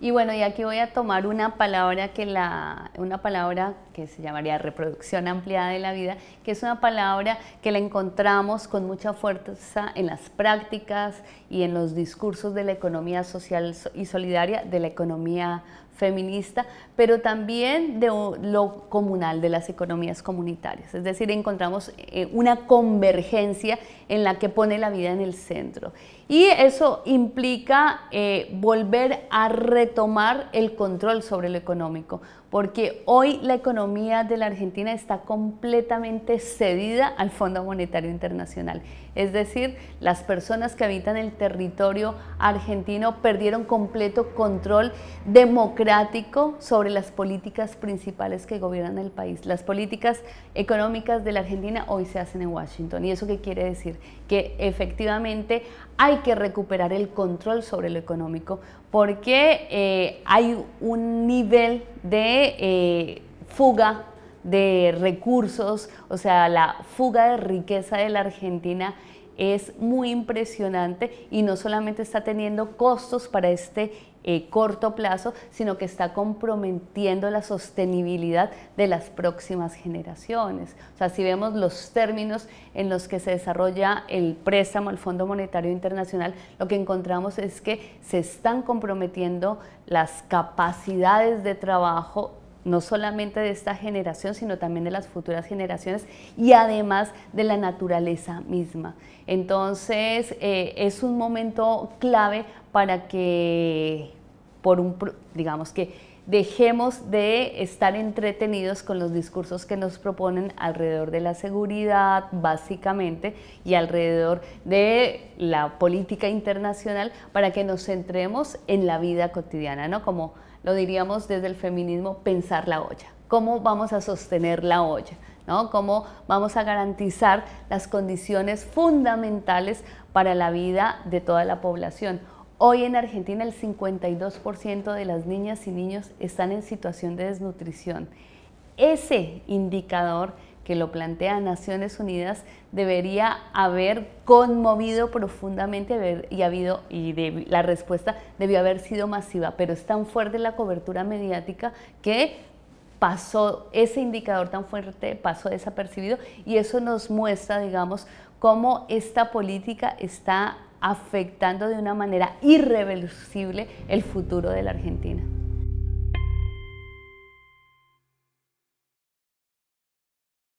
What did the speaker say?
Y bueno, y aquí voy a tomar una palabra que la, una palabra que se llamaría reproducción ampliada de la vida, que es una palabra que la encontramos con mucha fuerza en las prácticas y en los discursos de la economía social y solidaria, de la economía feminista, pero también de lo comunal, de las economías comunitarias. Es decir, encontramos eh, una convergencia en la que pone la vida en el centro. Y eso implica eh, volver a retomar el control sobre lo económico, porque hoy la economía de la Argentina está completamente cedida al Fondo Monetario Internacional. Es decir, las personas que habitan el territorio argentino perdieron completo control democrático sobre las políticas principales que gobiernan el país. Las políticas económicas de la Argentina hoy se hacen en Washington. ¿Y eso qué quiere decir? Que efectivamente hay que recuperar el control sobre lo económico porque eh, hay un nivel de eh, fuga de recursos, o sea, la fuga de riqueza de la Argentina es muy impresionante y no solamente está teniendo costos para este eh, corto plazo, sino que está comprometiendo la sostenibilidad de las próximas generaciones. O sea, si vemos los términos en los que se desarrolla el préstamo al Fondo Monetario Internacional, lo que encontramos es que se están comprometiendo las capacidades de trabajo no solamente de esta generación, sino también de las futuras generaciones y además de la naturaleza misma. Entonces, eh, es un momento clave para que, por un, digamos que dejemos de estar entretenidos con los discursos que nos proponen alrededor de la seguridad, básicamente, y alrededor de la política internacional, para que nos centremos en la vida cotidiana, ¿no? Como lo diríamos desde el feminismo, pensar la olla. ¿Cómo vamos a sostener la olla? ¿no? ¿Cómo vamos a garantizar las condiciones fundamentales para la vida de toda la población? Hoy en Argentina el 52% de las niñas y niños están en situación de desnutrición. Ese indicador que lo plantea Naciones Unidas debería haber conmovido profundamente haber, y habido y la respuesta debió haber sido masiva, pero es tan fuerte la cobertura mediática que pasó ese indicador tan fuerte pasó desapercibido y eso nos muestra, digamos, cómo esta política está afectando de una manera irreversible el futuro de la Argentina.